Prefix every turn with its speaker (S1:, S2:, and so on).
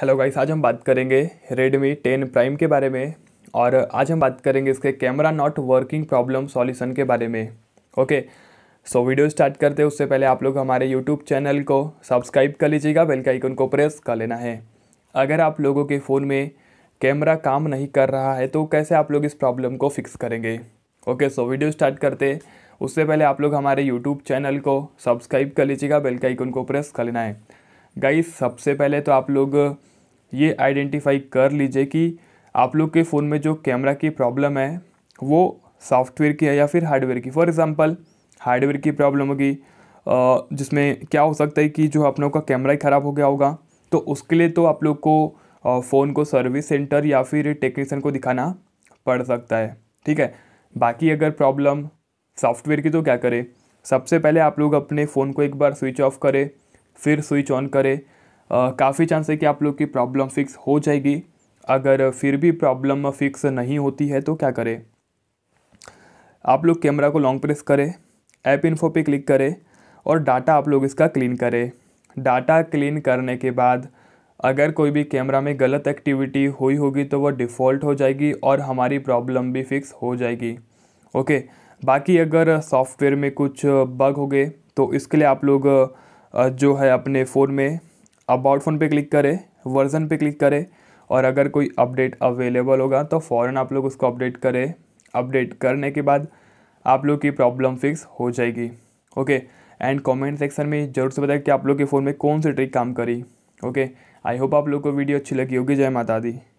S1: hello guys आज हम बात करेंगे रेडमी 10 प्राइम के बारे में और आज हम बात करेंगे इसके camera not working problem solution के बारे में ओके सो वीडियो स्टार्ट करते हैं उससे पहले आप लोग हमारे यूट्यूब चैनल को सब्सक्राइब कर लीजिएगा बेल का आइकन को प्रेस कर लेना है अगर आप लोगों के फ़ोन में कैमरा काम नहीं कर रहा है तो कैसे आप लोग इस प्रॉब्लम को फिक्स करेंगे ओके सो वीडियो स्टार्ट करते उससे पहले आप लोग हमारे यूट्यूब चैनल को सब्सक्राइब कर लीजिएगा बेल का आइकन को प्रेस कर लेना है गाइस सबसे पहले तो आप लोग ये आइडेंटिफाई कर लीजिए कि आप लोग के फ़ोन में जो कैमरा की प्रॉब्लम है वो सॉफ्टवेयर की है या फिर हार्डवेयर की फॉर एग्ज़ाम्पल हार्डवेयर की प्रॉब्लम होगी जिसमें क्या हो सकता है कि जो आप लोग का कैमरा ही ख़राब हो गया होगा तो उसके लिए तो आप लोग को फ़ोन को सर्विस सेंटर या फिर टेक्नीसन को दिखाना पड़ सकता है ठीक है बाकी अगर प्रॉब्लम सॉफ्टवेयर की तो क्या करें सबसे पहले आप लोग अपने फ़ोन को एक बार स्विच ऑफ करें फिर स्विच ऑन करें काफ़ी चांस है कि आप लोग की प्रॉब्लम फिक्स हो जाएगी अगर फिर भी प्रॉब्लम फिक्स नहीं होती है तो क्या करें आप लोग कैमरा को लॉन्ग प्रेस करें ऐप इन्फो पे क्लिक करें और डाटा आप लोग इसका क्लीन करें डाटा क्लीन करने के बाद अगर कोई भी कैमरा में गलत एक्टिविटी हुई होगी तो वह डिफ़ॉल्ट हो जाएगी और हमारी प्रॉब्लम भी फिक्स हो जाएगी ओके बाकी अगर सॉफ्टवेयर में कुछ बग हो गए तो इसके लिए आप लोग जो है अपने फ़ोन में अबाउट फ़ोन पे क्लिक करें वर्ज़न पे क्लिक करें और अगर कोई अपडेट अवेलेबल होगा तो फ़ौरन आप लोग उसको अपडेट करें अपडेट करने के बाद आप लोग की प्रॉब्लम फिक्स हो जाएगी ओके एंड कमेंट सेक्शन में ज़रूर से बताएं कि आप लोग के फ़ोन में कौन सी ट्रिक काम करी ओके आई होप आप लोग को वीडियो अच्छी लगी होगी जय माता दी